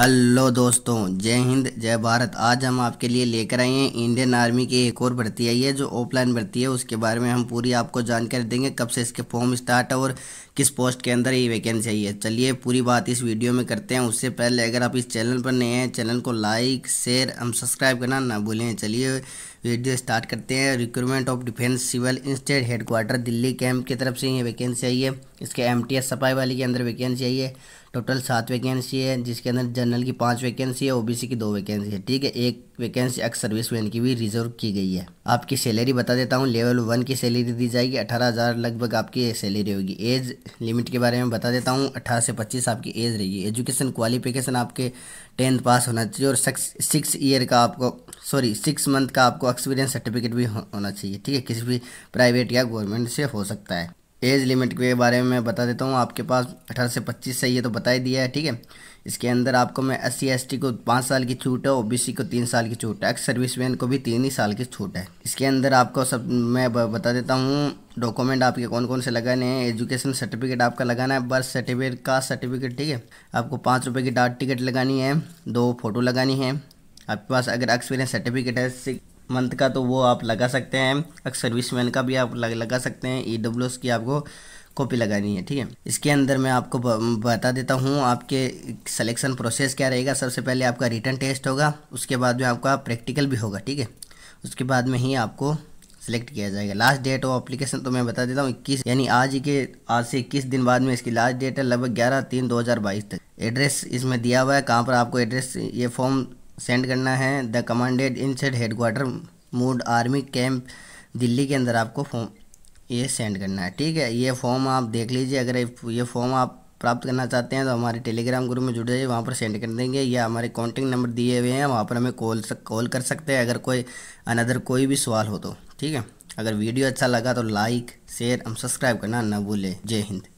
hello दोस्तों जय हिंद जय भारत आज हम आपके लिए लेकर आए हैं इंडियन आर्मी की एक और भर्ती आई है जो ऑफलाइन भर्ती है उसके बारे में हम पूरी आपको जानकारी देंगे कब से इसके फॉर्म स्टार्ट है और किस पोस्ट के अंदर ये वैकेंसी आई है चलिए पूरी बात इस वीडियो में करते हैं उससे पहले अगर आप इस चैनल पर नए हैं चैनल को लाइक शेयर हम सब्सक्राइब करना ना भूलें चलिए वीडियो स्टार्ट करते हैं recruitment of defence civil instate headquarter Delhi camp की तरफ से ये वैकेंसी आई है इसके एम सफाई वाली के अंदर वैकेंसी आई है टोटल सात वैकेंसी है जिसके अंदर जन जनरल की पाँच वैकेंसी है ओबीसी की दो वैकेंसी है ठीक है एक वैकेंसी एक्स सर्विस मैन की भी रिजर्व की गई है आपकी सैलरी बता देता हूँ लेवल वन की सैलरी दी जाएगी अठारह हज़ार लगभग आपकी सैलरी होगी एज लिमिट के बारे में बता देता हूँ अठारह से पच्चीस आपकी एज रहेगी एजुकेशन क्वालिफिकेशन आपके टेंथ पास होना चाहिए और सिक्स ईयर का आपको सॉरी सिक्स मंथ का आपको एक्सपीरियंस सर्टिफिकेट भी होना चाहिए ठीक है किसी भी प्राइवेट या गवर्नमेंट से हो सकता है एज लिमिट के बारे में मैं बता देता हूँ आपके पास अठारह से पच्चीस से ये तो बता ही दिया है ठीक है इसके अंदर आपको मैं एस सी को पाँच साल की छूट है ओबीसी को तीन साल की छूट है एक्स सर्विसमैन को भी तीन ही साल की छूट है इसके अंदर आपको सब मैं बता देता हूँ डॉक्यूमेंट आपके कौन कौन से लगाने हैं एजुकेशन सर्टिफिकेट आपका लगाना है बर्थ सर्टिफिकेट कास्ट सर्टिफिकेट ठीक है आपको पाँच रुपये की डाक टिकट लगानी है दो फोटो लगानी है आपके पास अगर एक्सपीरियंस सर्टिफिकेट है मंथ का तो वो आप लगा सकते हैं सर्विस मैन का भी आप लगा सकते हैं ई e की आपको कॉपी लगानी है ठीक है इसके अंदर मैं आपको बता देता हूँ आपके सिलेक्शन प्रोसेस क्या रहेगा सबसे पहले आपका रिटर्न टेस्ट होगा उसके बाद में आपका प्रैक्टिकल भी होगा ठीक है उसके बाद में ही आपको सेलेक्ट किया जाएगा लास्ट डेट ऑफ एप्लीकेशन तो मैं बता देता हूँ इक्कीस यानी आज के आज से इक्कीस दिन बाद में इसकी लास्ट डेट है लगभग ग्यारह तीन दो हज़ार बाईस तक एड्रेस इसमें दिया हुआ है कहाँ पर आपको एड्रेस ये फॉर्म सेंड करना है the commanded in set headquarter mood army camp Delhi के अंदर आपको फॉर्म ये सेंड करना है ठीक है ये फॉर्म आप देख लीजिए अगर ये फॉर्म आप प्राप्त करना चाहते हैं तो हमारे टेलीग्राम ग्रुप में जुड़ जाइए वहाँ पर सेंड कर देंगे या हमारे कॉन्टैक्ट नंबर दिए हुए हैं वहाँ पर हमें कॉल कॉल कर सकते हैं अगर कोई अनदर कोई भी सवाल हो तो ठीक है अगर वीडियो अच्छा लगा तो लाइक शेयर और सब्सक्राइब करना ना भूलें जय हिंद